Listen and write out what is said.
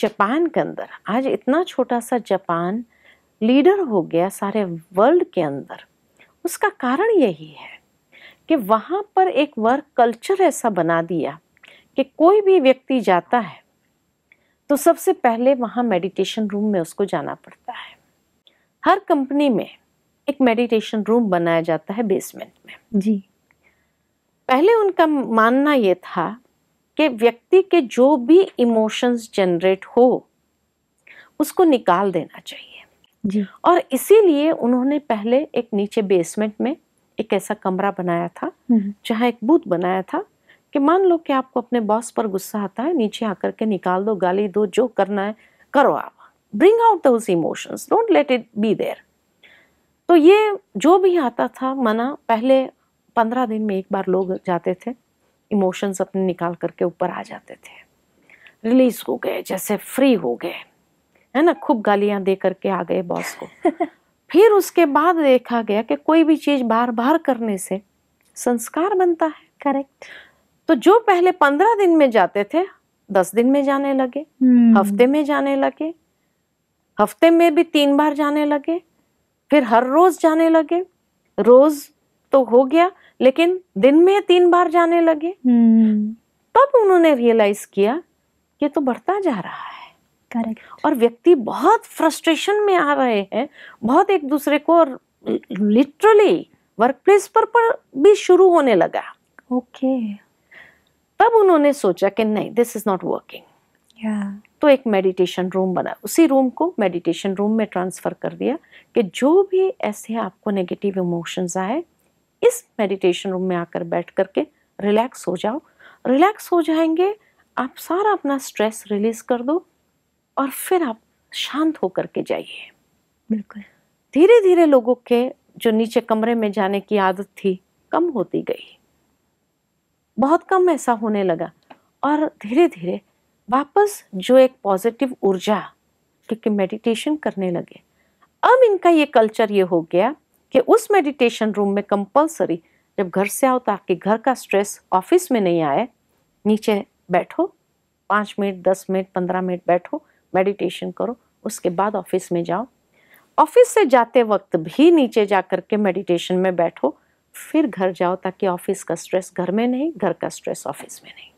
Japan के अंदर आज इतना छोटा सा जापान लीडर हो गया सारे वर्ल्ड के अंदर उसका कारण यही है कि वहाँ पर एक वर्क कल्चर ऐसा बना दिया कि कोई भी व्यक्ति जाता है तो सबसे पहले वहाँ मेडिटेशन रूम में उसको जाना पड़ता है हर कंपनी में एक मेडिटेशन रूम बनाया जाता है बेसमेंट में जी पहले उनका मानना ये था कि व्यक्ति के जो भी इमोशंस जनरेट हो उसको निकाल देना चाहिए जी और इसीलिए उन्होंने पहले एक नीचे बेसमेंट में एक ऐसा कमरा बनाया था हम्म। जहाँ एक बूथ बनाया था कि मान लो कि आपको अपने बॉस पर गुस्सा आता है नीचे आकर के निकाल दो गाली दो जो करना है करो आप bring out those emotions don't let it be there तो ये जो भी आता था मना पहले पंद्रह दिन में एक बार लोग जाते थे इमोशंस अपने निकाल करके ऊपर आ जाते थे रिलीज हो गए जैसे फ्री हो गए है ना खूब गालियां दे करके आ गए बॉस को फिर उसके बाद देखा गया कि कोई भी चीज बार बार करने से संस्कार बनता है करेक्ट तो जो पहले पंद्रह दिन में जाते थे दस दिन में जाने लगे hmm. हफ्ते में जाने लगे हफ्ते में भी तीन बार जाने लगे फिर हर रोज जाने लगे रोज तो हो गया लेकिन दिन में तीन बार जाने लगे हम्म। तब उन्होंने रियलाइज किया ये तो बढ़ता जा रहा है करेक्ट और व्यक्ति बहुत फ्रस्ट्रेशन में आ रहे हैं बहुत एक दूसरे को और लिटरली वर्क प्लेस पर, पर भी शुरू होने लगा ओके okay. तब उन्होंने सोचा कि नहीं दिस इज नॉट वर्किंग तो एक मेडिटेशन रूम बना उसी रूम को मेडिटेशन रूम में ट्रांसफर कर दिया कि जो भी ऐसे आपको नेगेटिव इमोशंस आए इस मेडिटेशन रूम में आकर बैठ करके रिलैक्स हो जाओ रिलैक्स हो जाएंगे आप सारा अपना स्ट्रेस रिलीज कर दो और फिर आप शांत होकर के जाइए बिल्कुल धीरे धीरे लोगों के जो नीचे कमरे में जाने की आदत थी कम होती गई बहुत कम ऐसा होने लगा और धीरे धीरे वापस जो एक पॉजिटिव ऊर्जा क्योंकि मेडिटेशन करने लगे अब इनका ये कल्चर ये हो गया कि उस मेडिटेशन रूम में कंपलसरी जब घर से आओ ताकि घर का स्ट्रेस ऑफिस में नहीं आए नीचे बैठो पाँच मिनट दस मिनट पंद्रह मिनट बैठो मेडिटेशन करो उसके बाद ऑफिस में जाओ ऑफिस से जाते वक्त भी नीचे जा कर के मेडिटेशन में बैठो फिर घर जाओ ताकि ऑफिस का स्ट्रेस घर में नहीं घर का स्ट्रेस ऑफिस में नहीं